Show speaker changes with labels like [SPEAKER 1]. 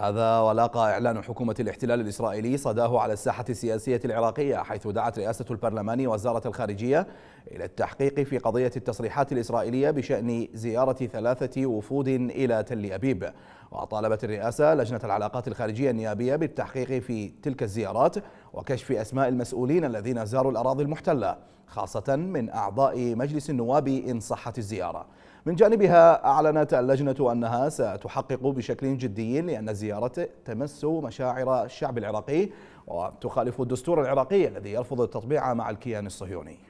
[SPEAKER 1] هذا ولاقى إعلان حكومة الاحتلال الإسرائيلي صداه على الساحة السياسية العراقية حيث دعت رئاسة البرلمان وزارة الخارجية إلى التحقيق في قضية التصريحات الإسرائيلية بشأن زيارة ثلاثة وفود إلى تل أبيب وطالبت الرئاسة لجنة العلاقات الخارجية النيابية بالتحقيق في تلك الزيارات وكشف أسماء المسؤولين الذين زاروا الأراضي المحتلة خاصة من أعضاء مجلس النواب إن صحت الزيارة من جانبها أعلنت اللجنة أنها ستحقق بشكل جدي لأن الزيارة تمس مشاعر الشعب العراقي وتخالف الدستور العراقي الذي يرفض التطبيع مع الكيان الصهيوني